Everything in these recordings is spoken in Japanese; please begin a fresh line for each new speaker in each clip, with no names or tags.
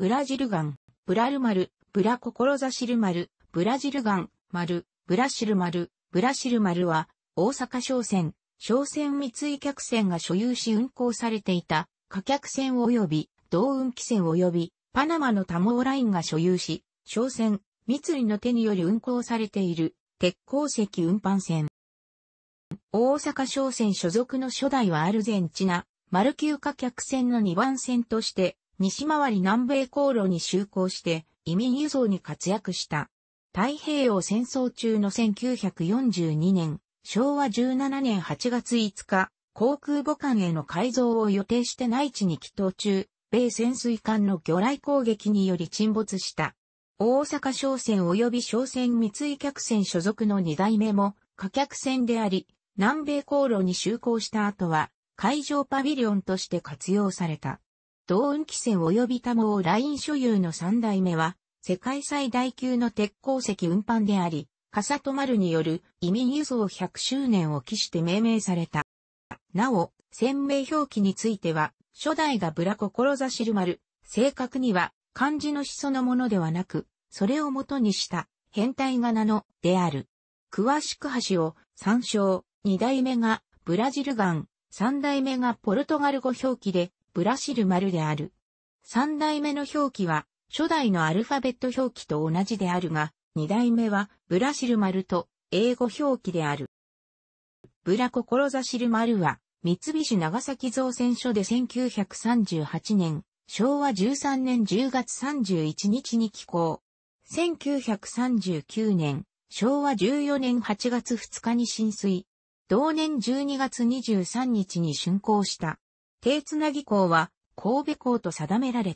ブラジルガン、ブラルマル、ブラココロザシルマル、ブラジルガン、マル、ブラシルマル、ブラシルマルは、大阪商船、商船三井客船が所有し運航されていた、貨客船及び、同運汽船及び、パナマの多毛ラインが所有し、商船、三井の手により運航されている、鉄鉱石運搬船。大阪商船所属の初代はアルゼンチナ、マルキュー貨客船の2番船として、西回り南米航路に就航して移民輸送に活躍した。太平洋戦争中の1942年、昭和17年8月5日、航空母艦への改造を予定して内地に帰島中、米潜水艦の魚雷攻撃により沈没した。大阪商船及び商船三井客船所属の二代目も、貨客船であり、南米航路に就航した後は、海上パビリオンとして活用された。同運汽船及び多毛ライン所有の三代目は、世界最大級の鉄鉱石運搬であり、笠戸丸による移民輸送100周年を期して命名された。なお、鮮明表記については、初代がブラ志る丸、正確には漢字の始祖のものではなく、それを元にした変態仮名のである。詳しく橋を参照、二代目がブラジルガン、三代目がポルトガル語表記で、ブラシル丸である。三代目の表記は、初代のアルファベット表記と同じであるが、二代目は、ブラシル丸と、英語表記である。ブラココロザシル丸は、三菱長崎造船所で1938年、昭和13年10月31日に寄港。1939年、昭和14年8月2日に浸水。同年12月23日に竣工した。手つなぎ港は神戸港と定められ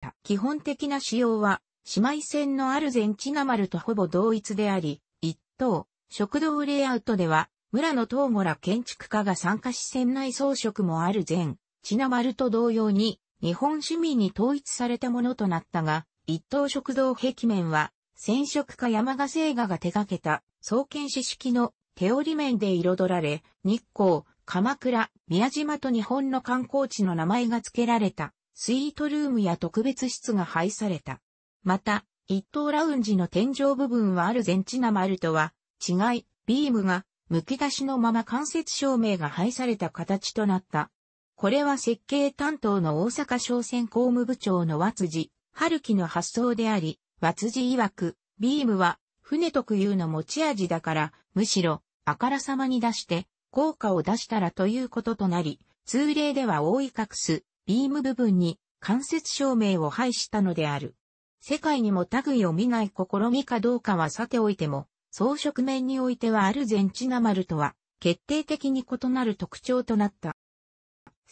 た。基本的な仕様は姉妹船のある全地チ丸とほぼ同一であり、一等、食堂レイアウトでは村の東村ら建築家が参加し船内装飾もある全、地な丸と同様に日本市民に統一されたものとなったが、一等食堂壁面は染色家山賀製画が手掛けた創建史式の手織面で彩られ、日光、鎌倉、宮島と日本の観光地の名前が付けられた、スイートルームや特別室が配された。また、一等ラウンジの天井部分はある全地なナマルとは、違い、ビームが、剥き出しのまま間接照明が配された形となった。これは設計担当の大阪商船工務部長の和辻、春樹の発想であり、和辻曰く、ビームは船特有の持ち味だから、むしろ、あからさまに出して、効果を出したらということとなり、通例では覆い隠すビーム部分に間接照明を配したのである。世界にも類を見ない試みかどうかはさておいても、装飾面においてはアルゼンチナ丸とは決定的に異なる特徴となった。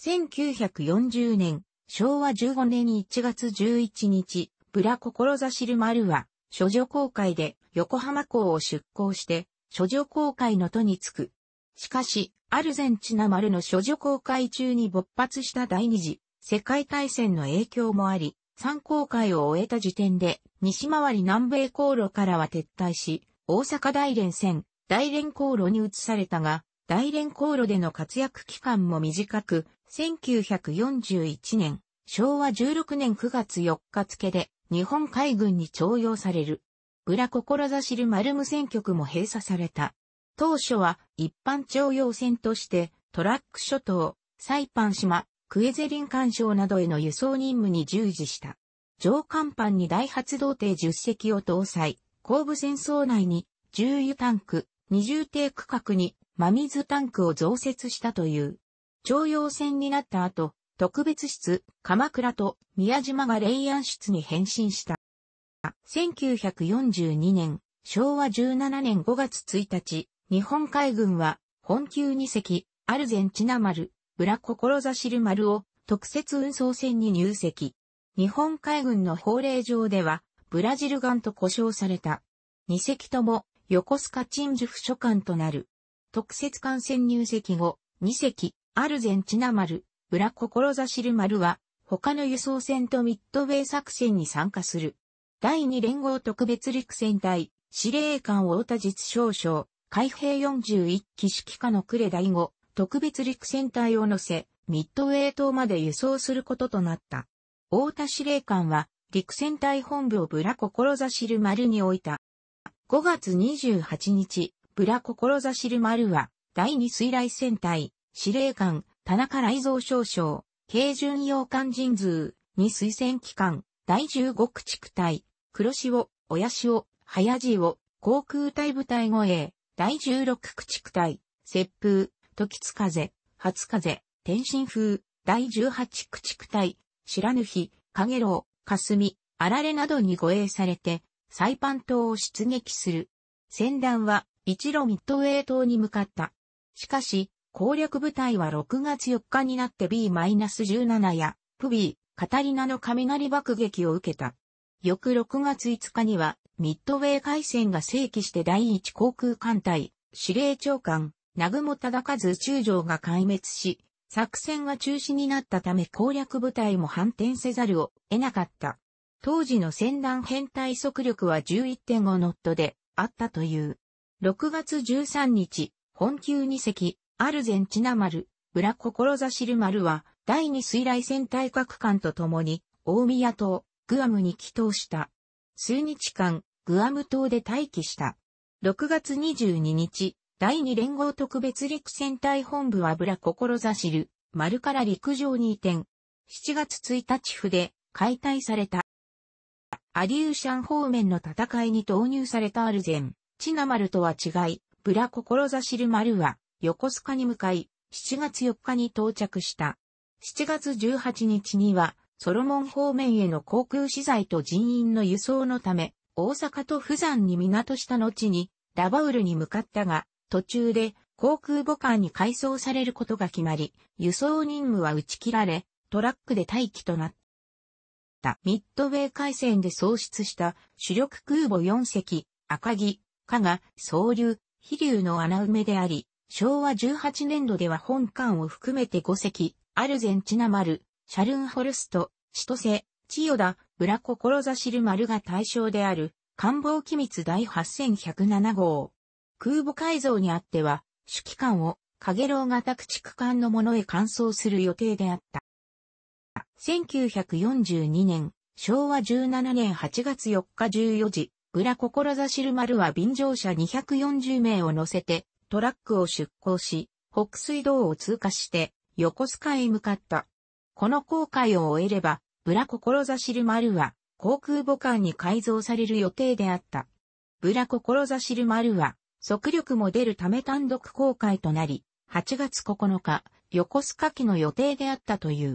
1940年、昭和15年1月11日、ブラココロザシル丸は、諸女公会で横浜港を出港して、諸女公会の都に着く。しかし、アルゼンチナ丸の処女公開中に勃発した第二次世界大戦の影響もあり、参考会を終えた時点で、西回り南米航路からは撤退し、大阪大連線、大連航路に移されたが、大連航路での活躍期間も短く、1941年、昭和16年9月4日付で、日本海軍に徴用される。裏志る丸無線局も閉鎖された。当初は一般徴用船としてトラック諸島、サイパン島、クエゼリン干渉などへの輸送任務に従事した。上甲板に大発動艇10隻を搭載、後部戦争内に重油タンク、二重艇区画に真水タンクを増設したという。徴用船になった後、特別室、鎌倉と宮島が霊安室に変身した。1942年、昭和17年5月1日、日本海軍は、本級2隻、アルゼンチナ丸、裏ルる丸を特設運送船に入籍。日本海軍の法令上では、ブラジル艦と呼称された。2隻とも、横須賀鎮守府所管となる。特設艦船入籍後、2隻、アルゼンチナ丸、裏ルる丸は、他の輸送船とミッドウェイ作戦に参加する。第2連合特別陸戦隊、司令官大田実少将、海兵41機指揮下の呉第五特別陸戦隊を乗せ、ミッドウェイ島まで輸送することとなった。大田司令官は、陸戦隊本部をブラ志る丸に置いた。5月28日、ブラ志る丸は、第二水雷戦隊、司令官、田中雷蔵少将、軽巡洋艦人数、二水戦機関、第十五駆逐隊、黒潮、親潮、早地を、航空隊部隊護衛、第16駆逐隊、雪風、時津風、初風、天津風、第18駆逐隊、らぬ日、影楼、霞、あられなどに護衛されて、サイパン島を出撃する。戦団は一路ミッドウェイ島に向かった。しかし、攻略部隊は6月4日になって B-17 や、プビー、カタリナの雷爆撃を受けた。翌6月5日には、ミッドウェー海戦が正規して第一航空艦隊、司令長官、南雲忠和宇宙城が壊滅し、作戦が中止になったため攻略部隊も反転せざるを得なかった。当時の戦団編隊速力は11.5ノットであったという。6月13日、本級2隻、アルゼンチナ丸、裏ザシル丸は、第2水雷戦隊各艦と共に、大宮島、グアムに帰島した。数日間、グアム島で待機した。6月22日、第2連合特別陸戦隊本部油志る、丸から陸上に移転。7月1日府で解体された。アリューシャン方面の戦いに投入されたアルゼン、チナ丸とは違い、ブラ志る丸は、横須賀に向かい、7月4日に到着した。7月18日には、ソロモン方面への航空資材と人員の輸送のため、大阪と釜山に港した後に、ラバウルに向かったが、途中で航空母艦に改装されることが決まり、輸送任務は打ち切られ、トラックで待機となった。ミッドウェー海戦で喪失した主力空母4隻、赤城、加賀、総流、飛竜の穴埋めであり、昭和18年度では本艦を含めて5隻、アルゼンチナ丸、シャルンホルスト、シトセ、千代田、裏志知る丸が対象である、官房機密第8107号。空母改造にあっては、主機関を、影楼型駆逐艦のものへ換装する予定であった。1942年、昭和17年8月4日14時、裏志る丸は便乗者240名を乗せて、トラックを出港し、北水道を通過して、横須賀へ向かった。この航海を終えれば、ブラ心コザシルマルは、航空母艦に改造される予定であった。ブラ心コザシルマルは、速力も出るため単独公開となり、8月9日、横須賀機の予定であったという。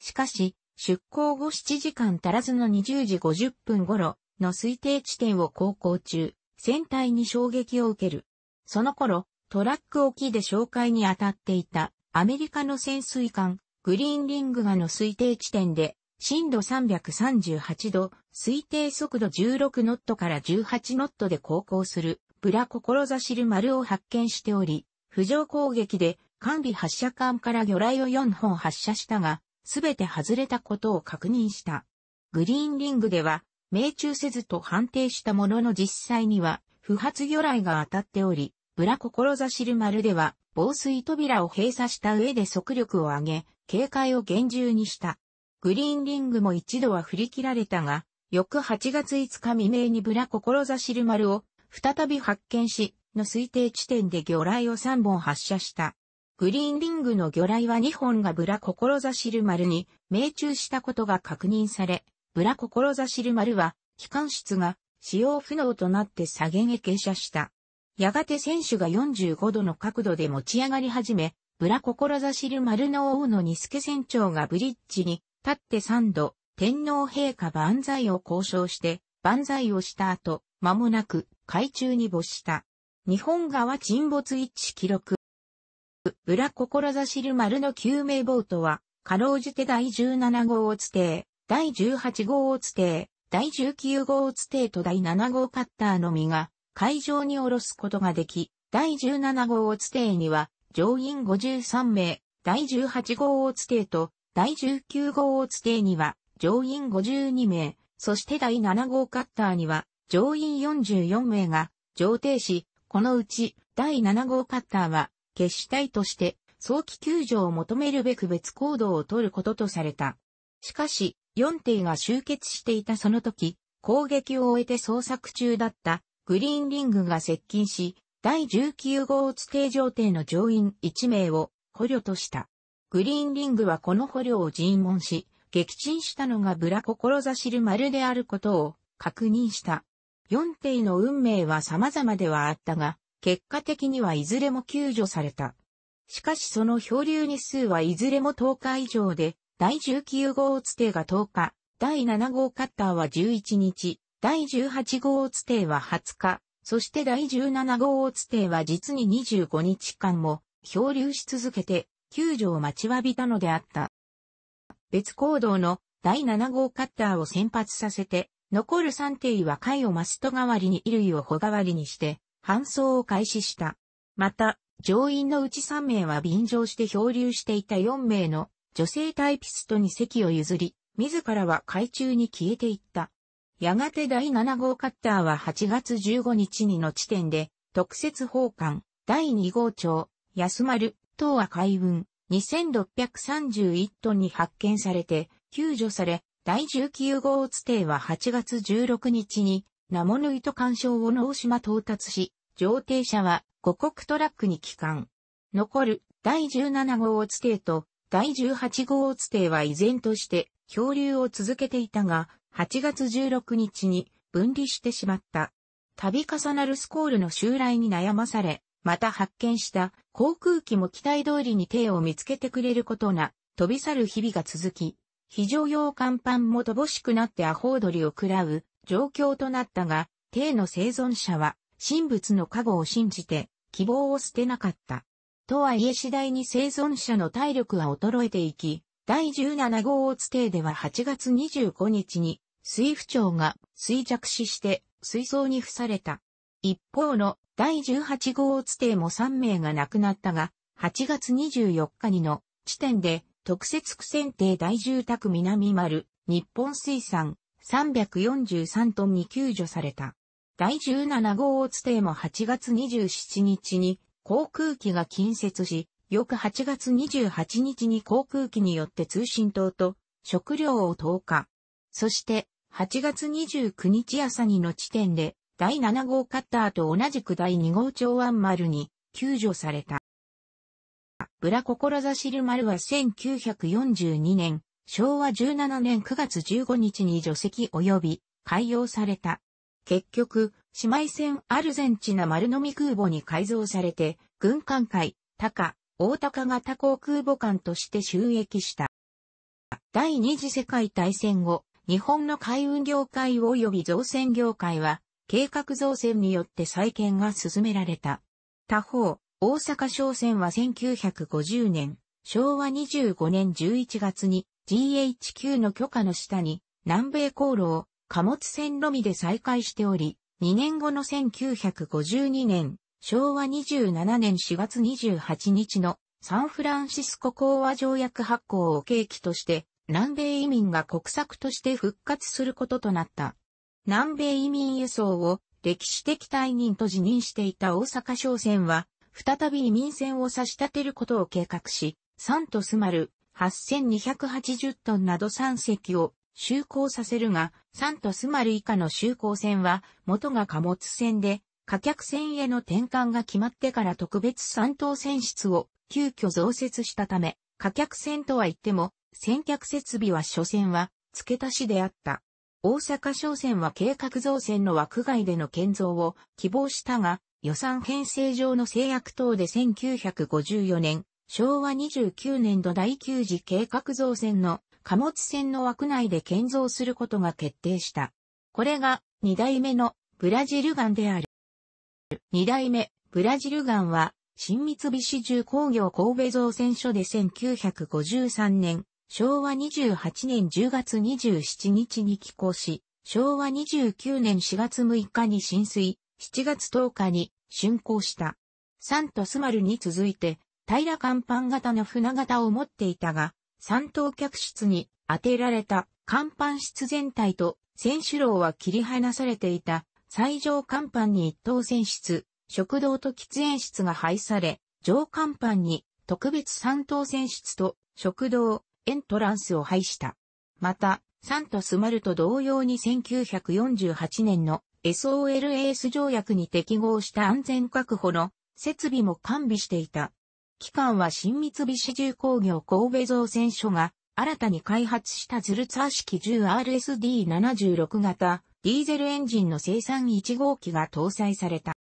しかし、出港後7時間足らずの20時50分頃の推定地点を航行中、船体に衝撃を受ける。その頃、トラック沖で紹介に当たっていたアメリカの潜水艦グリーンリングがの推定地点で、震度338度、推定速度16ノットから18ノットで航行する、ブラ心コしる丸を発見しており、浮上攻撃で、管理発射管から魚雷を4本発射したが、すべて外れたことを確認した。グリーンリングでは、命中せずと判定したものの実際には、不発魚雷が当たっており、ブラ心コしる丸では、防水扉を閉鎖した上で速力を上げ、警戒を厳重にした。グリーンリングも一度は振り切られたが、翌8月5日未明にブラ志る丸を再び発見し、の推定地点で魚雷を3本発射した。グリーンリングの魚雷は2本がブラ志る丸に命中したことが確認され、ブラ志る丸は機関室が使用不能となって下げへ傾斜した。やがて選手が45度の角度で持ち上がり始め、ブ心志しる丸の王の二助船長がブリッジに立って三度、天皇陛下万歳を交渉して、万歳をした後、間もなく海中に没した。日本側沈没一致記録。ブ心志しる丸の救命ボートは、かろうじて第17号をつて、第18号をつて、第19号をつてと第7号カッターのみが、海上に下ろすことができ、第17号をつてには、乗員53名、第18号大津ツ艇と第19号大津ツ艇には乗員52名、そして第7号カッターには乗員44名が上艇し、このうち第7号カッターは決死隊として早期救助を求めるべく別行動を取ることとされた。しかし、4艇が集結していたその時、攻撃を終えて捜索中だったグリーンリングが接近し、第19号地定上帝の上院1名を捕虜とした。グリーンリングはこの捕虜を尋問し、撃沈したのがブラ心コしる丸であることを確認した。4帝の運命は様々ではあったが、結果的にはいずれも救助された。しかしその漂流日数はいずれも10日以上で、第19号ツテが10日、第7号カッターは11日、第18号ツテは20日、そして第17号大津艇は実に25日間も漂流し続けて救助を待ちわびたのであった。別行動の第7号カッターを先発させて、残る3艇は貝をマスト代わりに衣類を穂代わりにして、搬送を開始した。また、乗員のうち3名は便乗して漂流していた4名の女性タイピストに席を譲り、自らは海中に消えていった。やがて第7号カッターは8月15日にの地点で、特設放艦、第2号町、安丸、東は海運、2631トンに発見されて、救助され、第19号地底は8月16日に、名もヌいと干渉を能島到達し、上艇車は五国トラックに帰還。残る第17号地底と第18号地底は依然として漂流を続けていたが、8月16日に分離してしまった。度重なるスコールの襲来に悩まされ、また発見した航空機も期待通りに手を見つけてくれることな、飛び去る日々が続き、非常用甲板も乏しくなってアホ踊ドリを食らう状況となったが、艇の生存者は神仏の加護を信じて希望を捨てなかった。とはいえ次第に生存者の体力は衰えていき、第17号オツ艇では8月25日に水不調が衰弱死して水槽に付された。一方の第18号つても3名が亡くなったが、8月24日にの地点で特設区選定大住宅南丸日本水産343トンに救助された。第17号つても8月27日に航空機が近接し、翌8月28日に航空機によって通信塔と食料を投下。そして8月29日朝にの地点で、第7号カッターと同じく第2号長安丸に救助された。ブラコザシル丸は1942年、昭和17年9月15日に除籍及び海洋された。結局、姉妹船アルゼンチナ丸飲み空母に改造されて、軍艦海、高、大高型航空母艦として収益した。第二次世界大戦後、日本の海運業界及び造船業界は、計画造船によって再建が進められた。他方、大阪商船は1950年、昭和25年11月に GHQ の許可の下に南米航路を貨物船のみで再開しており、2年後の1952年、昭和27年4月28日のサンフランシスコ講和条約発行を契機として南米移民が国策として復活することとなった。南米移民輸送を歴史的退任と辞任していた大阪商船は、再び移民船を差し立てることを計画し、サントスマル8280トンなど3隻を就航させるが、サントスマル以下の就航船は元が貨物船で、貨客船への転換が決まってから特別三等船室を急遽増設したため、貨客船とは言っても戦脚設備は所詮は付け足しであった。大阪商船は計画造船の枠外での建造を希望したが、予算編成上の制約等で1954年、昭和29年度第9次計画造船の貨物船の枠内で建造することが決定した。これが2代目のブラジルガンである。2代目ブラジルガンは新三菱重工業神戸造船所で1953年昭和28年10月27日に寄港し、昭和29年4月6日に浸水、7月10日に竣工した。サントスマルに続いて、平甲板型の船型を持っていたが、三等客室に当てられた甲板室全体と選手楼は切り離されていた最上甲板に一等船室、食堂と喫煙室が配され、上甲板に特別三等船室と食堂、エントランスを排した。また、サントスマルと同様に1948年の SOLAS 条約に適合した安全確保の設備も完備していた。期間は新三菱重工業神戸造船所が新たに開発したズルツァー式 10RSD76 型ディーゼルエンジンの生産1号機が搭載された。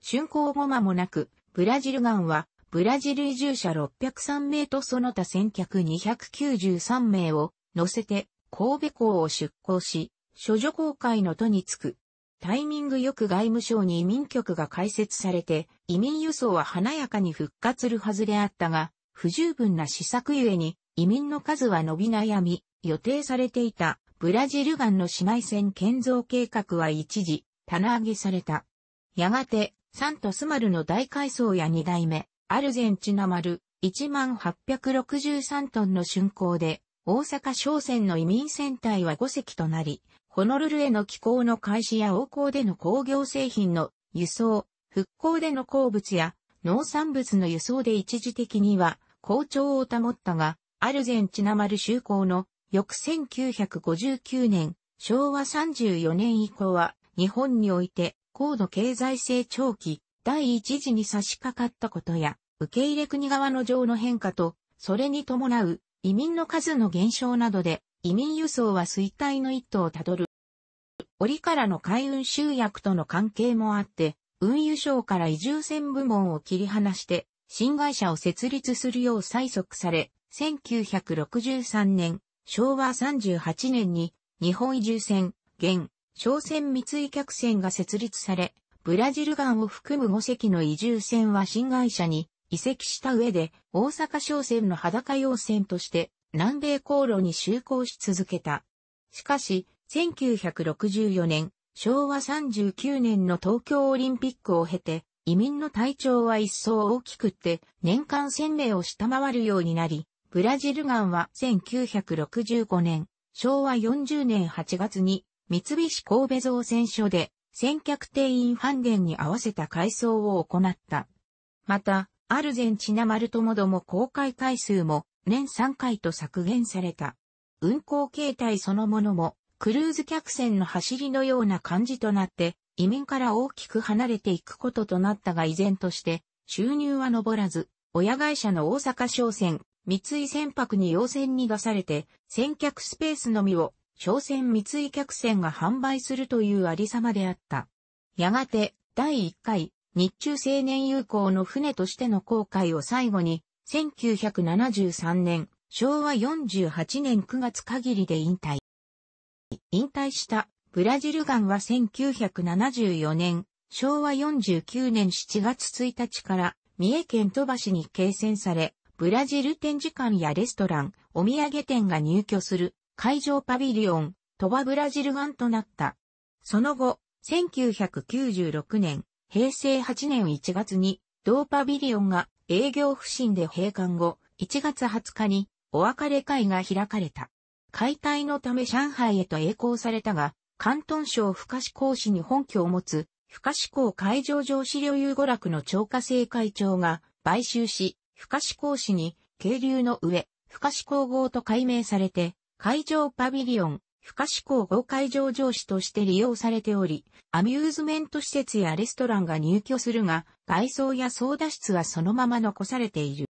竣工後間もなく、ブラジルガンはブラジル移住者603名とその他先客293名を乗せて神戸港を出港し、処女航海の都に着く。タイミングよく外務省に移民局が開設されて、移民輸送は華やかに復活するはずであったが、不十分な施策ゆえに、移民の数は伸び悩み、予定されていたブラジル岸の姉妹船建造計画は一時、棚上げされた。やがて、サントスマルの大改装や二代目、アルゼンチナ丸1863トンの竣工で、大阪商船の移民船体は5隻となり、ホノルルへの寄港の開始や王港での工業製品の輸送、復興での鉱物や農産物の輸送で一時的には好調を保ったが、アルゼンチナ丸就航の翌1959年、昭和34年以降は日本において高度経済成長期、第一次に差し掛かったことや、受け入れ国側の情の変化と、それに伴う移民の数の減少などで、移民輸送は衰退の一途をたどる。折からの海運集約との関係もあって、運輸省から移住船部門を切り離して、新会社を設立するよう催促され、1963年、昭和38年に、日本移住船、現、商船三井客船が設立され、ブラジルガンを含む5隻の移住船は新会社に移籍した上で大阪商船の裸用船として南米航路に就航し続けた。しかし、1964年、昭和39年の東京オリンピックを経て、移民の体調は一層大きくって、年間1000名を下回るようになり、ブラジルガンは1965年、昭和40年8月に、三菱神戸造船所で先客定員飯店に合わせた改装を行った。また、アルゼンチナマルトもども公開回数も年3回と削減された。運行形態そのものも、クルーズ客船の走りのような感じとなって、移民から大きく離れていくこととなったが依然として、収入は上らず、親会社の大阪商船、三井船舶に要船に出されて、先客スペースのみを商船三井客船が販売するというありさまであった。やがて、第1回、日中青年友好の船としての航海を最後に、1973年、昭和48年9月限りで引退。引退したブラジルガンは1974年、昭和49年7月1日から三重県鳥羽市に掲船され、ブラジル展示館やレストラン、お土産店が入居する会場パビリオン、トバブラジルンとなった。その後、1996年、平成8年1月に、同パビリオンが営業不振で閉館後、1月20日にお別れ会が開かれた。解体のため上海へと栄光されたが、関東省可志港市に本拠を持つ、可志港海上上資料遊娯楽の超過生会長が買収し、可志港市に、渓流の上、可志港号と改名されて、会場パビリオン、不可思考後、会場上司として利用されており、アミューズメント施設やレストランが入居するが、外装や操舵室はそのまま残されている。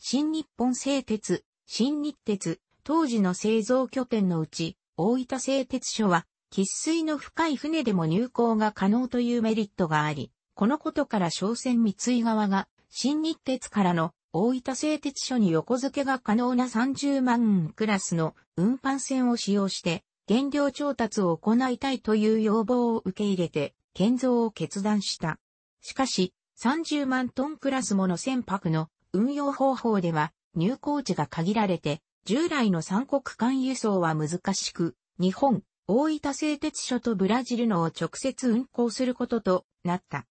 新日本製鉄、新日鉄、当時の製造拠点のうち、大分製鉄所は、喫水の深い船でも入港が可能というメリットがあり、このことから商船三井側が新日鉄からの大分製鉄所に横付けが可能な30万クラスの運搬船を使用して原料調達を行いたいという要望を受け入れて建造を決断した。しかし30万トンクラスもの船舶の運用方法では入港地が限られて従来の三国間輸送は難しく日本、大分製鉄所とブラジルのを直接運行することとなった。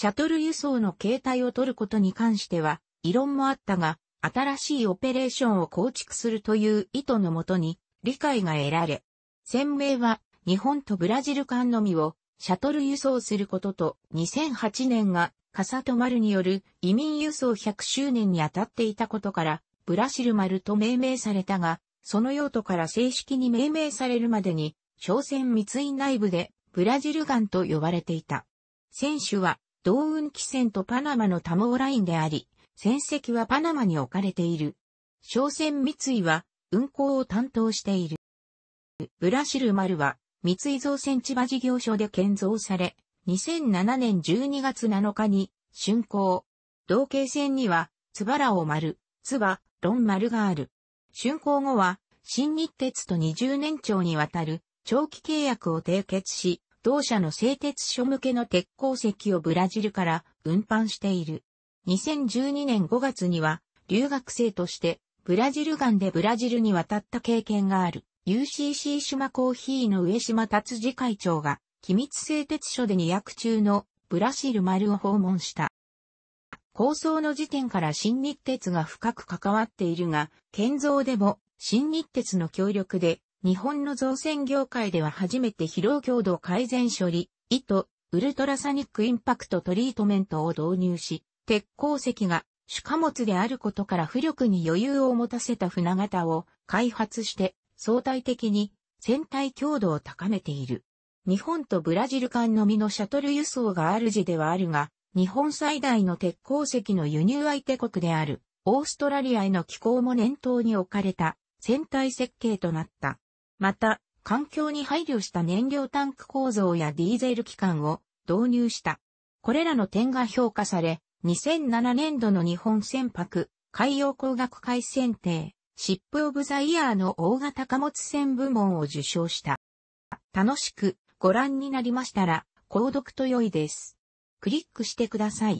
シャトル輸送の形態を取ることに関しては、異論もあったが、新しいオペレーションを構築するという意図のもとに理解が得られ、鮮名は日本とブラジル間のみをシャトル輸送することと2008年がカサマ丸による移民輸送100周年にあたっていたことからブラシル丸と命名されたが、その用途から正式に命名されるまでに商船三井内部でブラジルガンと呼ばれていた。選手は同運汽船とパナマの多毛ラインであり、船籍はパナマに置かれている。商船三井は運航を担当している。ブラシル丸は三井造船千葉事業所で建造され、2007年12月7日に竣工。同型船には、つばらを丸、つば、ン丸がある。竣工後は、新日鉄と20年長にわたる長期契約を締結し、同社の製鉄所向けの鉄鉱石をブラジルから運搬している。2012年5月には留学生としてブラジルガンでブラジルに渡った経験がある UCC 島コーヒーの上島達次会長が機密製鉄所で2役中のブラシル丸を訪問した。構想の時点から新日鉄が深く関わっているが、建造でも新日鉄の協力で日本の造船業界では初めて疲労強度改善処理、糸、ウルトラサニックインパクトトリートメントを導入し、鉄鉱石が主貨物であることから浮力に余裕を持たせた船型を開発して相対的に船体強度を高めている。日本とブラジル間のみのシャトル輸送がある時ではあるが、日本最大の鉄鉱石の輸入相手国であるオーストラリアへの寄港も念頭に置かれた船体設計となった。また、環境に配慮した燃料タンク構造やディーゼル機関を導入した。これらの点が評価され、2007年度の日本船舶海洋工学会選定、シップオブザイヤーの大型貨物船部門を受賞した。楽しくご覧になりましたら、購読と良いです。クリックしてください。